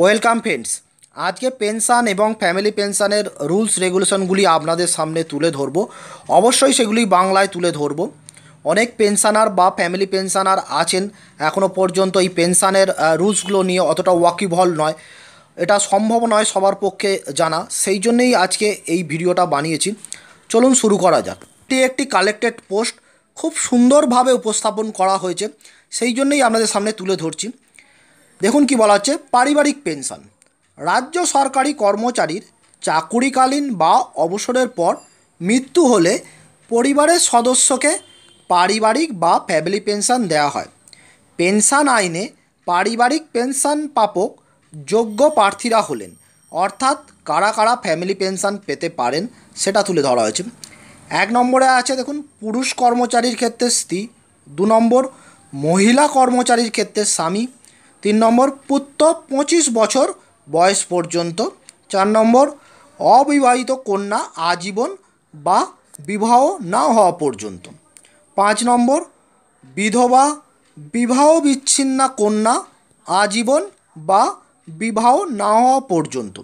welcome friends আজকে pension এবং family পেনশানের রুলস রেগুলেশনগুলি আপনাদের সামনে তুলে ধরব অবশ্যই সেগুলি বাংলায় তুলে ধরব অনেক পেনশানার বা ফ্যামিলি পেনশানার আছেন এখনও পর্যন্ত এই পেনশানের রুলসগুলো নিয়ে অতটা ওয়াকিবহল নয় এটা সম্ভব নয় সবার পক্ষে জানা সেই জন্যেই আজকে এই ভিডিওটা বানিয়েছি চলুন শুরু করা যাক এটি একটি কালেক্টেড পোস্ট খুব সুন্দরভাবে উপস্থাপন করা হয়েছে সেই জন্যেই আপনাদের সামনে তুলে ধরছি দেখুন কি বলা হচ্ছে পারিবারিক পেনশন রাজ্য সরকারি কর্মচারীর চাকুরিকালীন বা অবসরের পর মৃত্যু হলে পরিবারের সদস্যকে পারিবারিক বা ফ্যামিলি পেনশন দেওয়া হয় পেনশন আইনে পারিবারিক পেনশন পাপক যোগ্য প্রার্থীরা হলেন অর্থাৎ কারা কারা ফ্যামিলি পেনশন পেতে পারেন সেটা তুলে ধরা হয়েছে এক নম্বরে আছে দেখুন পুরুষ কর্মচারীর ক্ষেত্রে স্ত্রী দু নম্বর মহিলা কর্মচারীর ক্ষেত্রে স্বামী তিন নম্বর পুত্র পঁচিশ বছর বয়স পর্যন্ত চার নম্বর অবিবাহিত কন্যা আজীবন বা বিবাহ না হওয়া পর্যন্ত পাঁচ নম্বর বিধবা বিবাহ বিচ্ছিন্না কন্যা আজীবন বা বিবাহ না হওয়া পর্যন্ত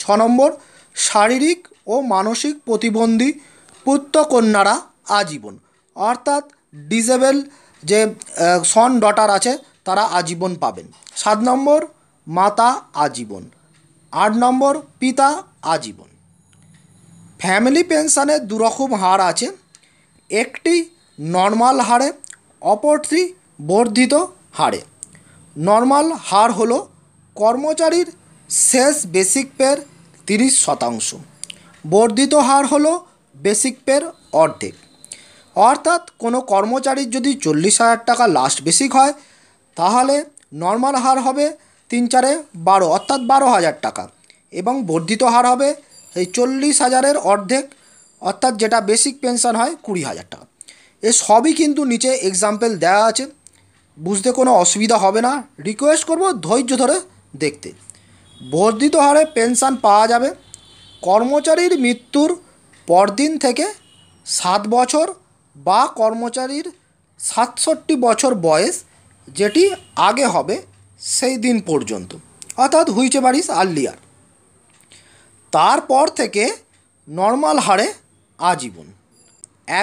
ছ নম্বর শারীরিক ও মানসিক প্রতিবন্ধী পুত্রকন্যারা আজীবন অর্থাৎ ডিজেবেল যে সন ডটার আছে তারা আজীবন পাবেন সাত নম্বর মাতা আজীবন আট নম্বর পিতা আজীবন ফ্যামিলি পেনশানের দুরকম হার আছে একটি নর্মাল হারে অপরটি বর্ধিত হারে নর্মাল হার হল কর্মচারীর শেষ বেসিক পের তিরিশ শতাংশ বর্ধিত হার হল বেসিক পের অর্ধেক অর্থাৎ কোনো কর্মচারীর যদি চল্লিশ হাজার টাকা লাস্ট বেসিক হয় তাহলে নর্মাল হার হবে তিন চারে বারো অর্থাৎ বারো হাজার টাকা এবং বর্ধিত হার হবে এই চল্লিশ হাজারের অর্ধেক অর্থাৎ যেটা বেসিক পেনশন হয় কুড়ি হাজার টাকা এ সবই কিন্তু নিচে এক্সাম্পল দেওয়া আছে বুঝতে কোনো অসুবিধা হবে না রিকোয়েস্ট করব ধৈর্য ধরে দেখতে বর্ধিত হারে পেনশন পাওয়া যাবে কর্মচারীর মৃত্যুর পরদিন থেকে সাত বছর বা কর্মচারীর সাতষট্টি বছর বয়স যেটি আগে হবে সেই দিন পর্যন্ত অর্থাৎ হুইচে বাড়িস আর্লিয়ার তারপর থেকে নর্মাল হারে আজীবন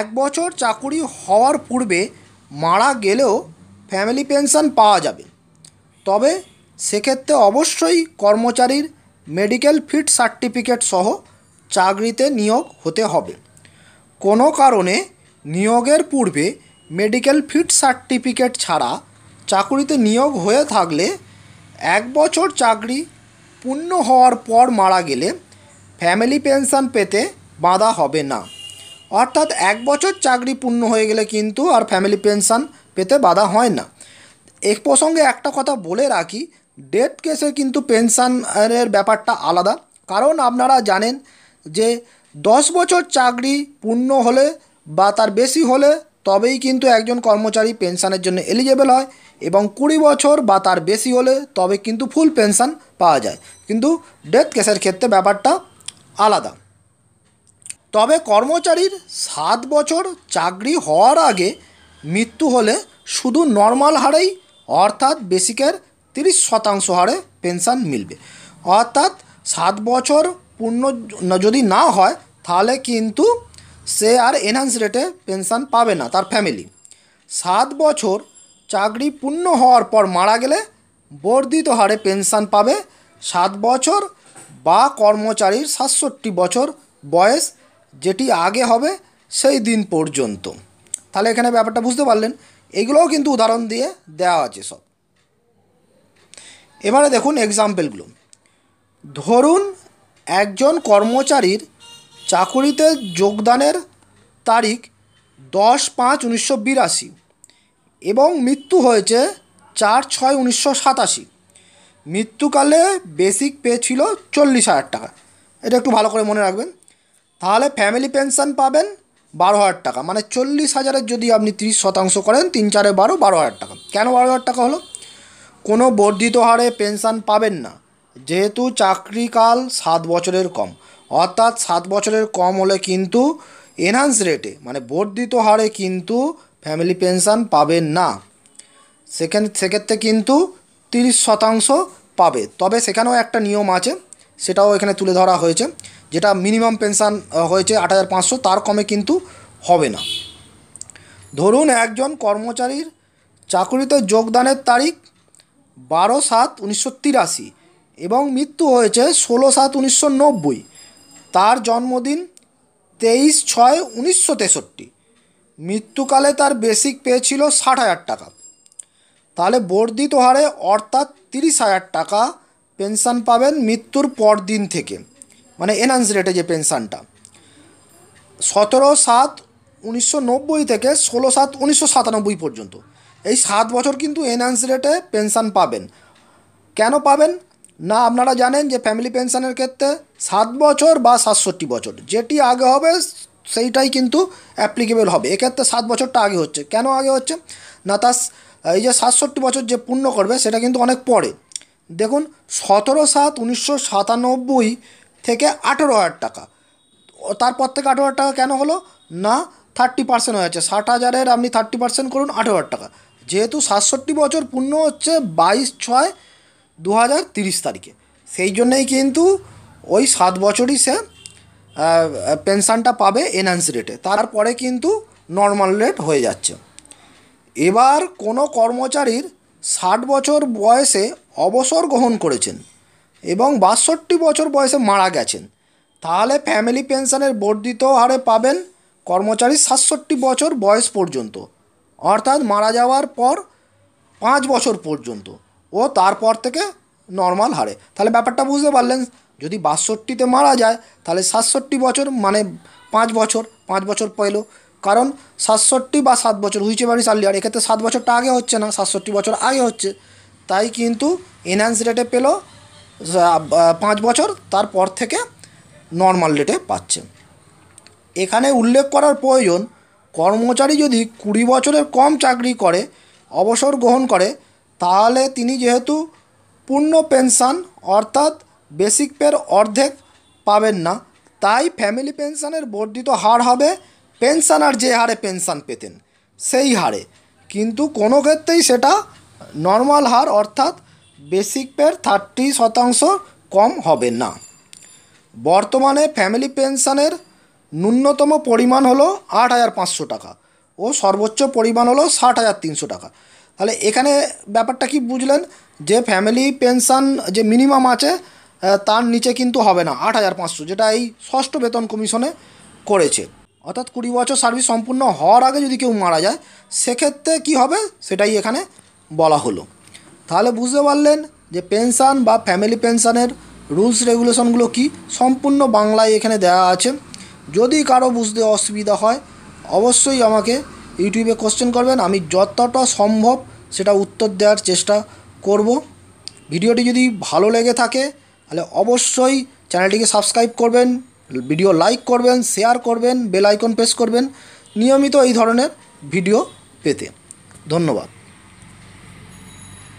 এক বছর চাকুরি হওয়ার পূর্বে মারা গেলেও ফ্যামিলি পেনশন পাওয়া যাবে তবে সেক্ষেত্রে অবশ্যই কর্মচারীর মেডিকেল ফিট সার্টিফিকেট সহ চাকরিতে নিয়োগ হতে হবে কোনো কারণে নিয়োগের পূর্বে মেডিকেল ফিট সার্টিফিকেট ছাড়া চাকুরিতে নিয়োগ হয়ে থাকলে এক বছর চাকরি পূর্ণ হওয়ার পর মারা গেলে ফ্যামিলি পেনশন পেতে বাধা হবে না অর্থাৎ এক বছর চাকরি পূর্ণ হয়ে গেলে কিন্তু আর ফ্যামিলি পেনশন পেতে বাধা হয় না এক প্রসঙ্গে একটা কথা বলে রাখি ডেথ কেসে কিন্তু পেনশনের ব্যাপারটা আলাদা কারণ আপনারা জানেন যে দশ বছর চাকরি পূর্ণ হলে বা তার বেশি হলে তবেই কিন্তু একজন কর্মচারী পেনশনের জন্য এলিজেবল হয় এবং কুড়ি বছর বা তার বেশি হলে তবে কিন্তু ফুল পেনশন পাওয়া যায় কিন্তু ডেথ কেসের ক্ষেত্রে ব্যাপারটা আলাদা তবে কর্মচারীর সাত বছর চাকরি হওয়ার আগে মৃত্যু হলে শুধু নর্মাল হারেই অর্থাৎ বেসিকের তিরিশ শতাংশ হারে পেনশন মিলবে অর্থাৎ সাত বছর পূর্ণ যদি না হয় তাহলে কিন্তু সে আর এনহান্স রেটে পেনশন পাবে না তার ফ্যামিলি সাত বছর চাকরি পূর্ণ হওয়ার পর মারা গেলে বর্ধিত হারে পেনশন পাবে সাত বছর বা কর্মচারীর সাতষট্টি বছর বয়স যেটি আগে হবে সেই দিন পর্যন্ত তাহলে এখানে ব্যাপারটা বুঝতে পারলেন এগুলোও কিন্তু উদাহরণ দিয়ে দেওয়া আছে সব এবারে দেখুন এক্সাম্পলগুলো ধরুন একজন কর্মচারীর চাকুরিতে যোগদানের তারিখ দশ পাঁচ উনিশশো বিরাশি এবং মৃত্যু হয়েছে চার ছয় উনিশশো সাতাশি মৃত্যুকালে বেসিক পে ছিল চল্লিশ হাজার টাকা এটা একটু ভালো করে মনে রাখবেন তাহলে ফ্যামিলি পেনশন পাবেন বারো হাজার টাকা মানে চল্লিশ হাজারের যদি আপনি তিরিশ শতাংশ করেন তিন চারে বারো বারো হাজার টাকা কেন বারো হাজার টাকা হলো কোনো বর্ধিত হারে পেনশন পাবেন না যেহেতু চাকরিকাল সাত বছরের কম অর্থাৎ সাত বছরের কম হলে কিন্তু এনহান্স রেটে মানে বর্ধিত হারে কিন্তু ফ্যামিলি পেনশন পাবেন না সেখানে সেক্ষেত্রে কিন্তু তিরিশ শতাংশ পাবে তবে সেখানেও একটা নিয়ম আছে সেটাও এখানে তুলে ধরা হয়েছে যেটা মিনিমাম পেনশন হয়েছে আট হাজার পাঁচশো তার কমে কিন্তু হবে না ধরুন একজন কর্মচারীর চাকরিতে যোগদানের তারিখ বারো সাত উনিশশো তিরাশি এবং মৃত্যু হয়েছে ষোলো সাত উনিশশো নব্বই তার জন্মদিন তেইশ ছয় উনিশশো তেষট্টি মৃত্যুকালে তার বেসিক পেয়েছিল ষাট হাজার টাকা তাহলে বর্ধিত হারে অর্থাৎ তিরিশ হাজার টাকা পেনশন পাবেন মৃত্যুর পর দিন থেকে মানে এনান্স রেটে যে পেনশনটা সতেরো সাত উনিশশো থেকে ষোলো সাত উনিশশো সাতানব্বই পর্যন্ত এই সাত বছর কিন্তু এনান্স রেটে পেনশন পাবেন কেন পাবেন না আপনারা জানেন যে ফ্যামিলি পেনশনের ক্ষেত্রে সাত বছর বা সাতষট্টি বছর যেটি আগে হবে সেইটাই কিন্তু অ্যাপ্লিকেবল হবে এক্ষেত্রে সাত বছরটা আগে হচ্ছে কেন আগে হচ্ছে না তার এই যে সাতষট্টি বছর যে পূর্ণ করবে সেটা কিন্তু অনেক পরে দেখুন সতেরো সাত উনিশশো সাতানব্বই থেকে আঠেরো হাজার টাকা তারপর থেকে আঠেরো হাজার টাকা কেন হলো না থার্টি পার্সেন্ট হয়েছে ষাট হাজারের আপনি থার্টি পার্সেন্ট করুন আঠেরো হাজার টাকা যেহেতু সাতষট্টি বছর পূর্ণ হচ্ছে বাইশ ছয় দু হাজার তিরিশ তারিখে সেই জন্যেই কিন্তু ওই সাত বছরই সে পেনশানটা পাবে এনহান্স রেটে তারপরে কিন্তু নর্মাল রেট হয়ে যাচ্ছে এবার কোনো কর্মচারীর ষাট বছর বয়সে অবসর গ্রহণ করেছেন এবং বাষট্টি বছর বয়সে মারা গেছেন তাহলে ফ্যামিলি পেনশনের বর্ধিত হারে পাবেন কর্মচারী সাতষট্টি বছর বয়স পর্যন্ত অর্থাৎ মারা যাওয়ার পর পাঁচ বছর পর্যন্ত ও তারপর থেকে নর্মাল হারে তাহলে ব্যাপারটা বুঝতে পারলেন যদি বাষট্টিতে মারা যায় তাহলে সাতষট্টি বছর মানে পাঁচ বছর পাঁচ বছর পেল কারণ সাতষট্টি বা সাত বছর হুইচে বাড়ি সার্লিয়ার এক্ষেত্রে সাত বছরটা আগে হচ্ছে না সাতষট্টি বছর আগে হচ্ছে তাই কিন্তু এনহ্যান্স রেটে পেল পাঁচ বছর তারপর থেকে নর্মাল রেটে পাচ্ছে এখানে উল্লেখ করার প্রয়োজন কর্মচারী যদি কুড়ি বছরের কম চাকরি করে অবসর গ্রহণ করে তাহলে তিনি যেহেতু পূর্ণ পেনশন অর্থাৎ বেসিক পের অর্ধেক পাবেন না তাই ফ্যামিলি পেনশনের বর্ধিত হার হবে আর যে হারে পেনশন পেতেন সেই হারে কিন্তু কোনো ক্ষেত্রেই সেটা নর্মাল হার অর্থাৎ বেসিক পের থার্টি শতাংশ কম হবে না বর্তমানে ফ্যামিলি পেনশনের ন্যূনতম পরিমাণ হলো আট হাজার পাঁচশো টাকা ও সর্বোচ্চ পরিমাণ হলো ষাট হাজার তিনশো টাকা তাহলে এখানে ব্যাপারটা কি বুঝলেন যে ফ্যামিলি পেনশন যে মিনিমাম আছে তার নিচে কিন্তু হবে না আট হাজার পাঁচশো যেটা এই ষষ্ঠ বেতন কমিশনে করেছে অর্থাৎ কুড়ি বছর সার্ভিস সম্পূর্ণ হওয়ার আগে যদি কেউ মারা যায় সেক্ষেত্রে কি হবে সেটাই এখানে বলা হলো তাহলে বুঝতে পারলেন যে পেনশন বা ফ্যামিলি পেনশনের রুলস রেগুলেশনগুলো কি সম্পূর্ণ বাংলায় এখানে দেওয়া আছে যদি কারো বুঝতে অসুবিধা হয় অবশ্যই আমাকে ইউটিউবে কোশ্চেন করবেন আমি যতটা সম্ভব সেটা উত্তর দেওয়ার চেষ্টা করব ভিডিওটি যদি ভালো লেগে থাকে তাহলে অবশ্যই চ্যানেলটিকে সাবস্ক্রাইব করবেন ভিডিও লাইক করবেন শেয়ার করবেন বেল আইকন প্রেস করবেন নিয়মিত এই ধরনের ভিডিও পেতে ধন্যবাদ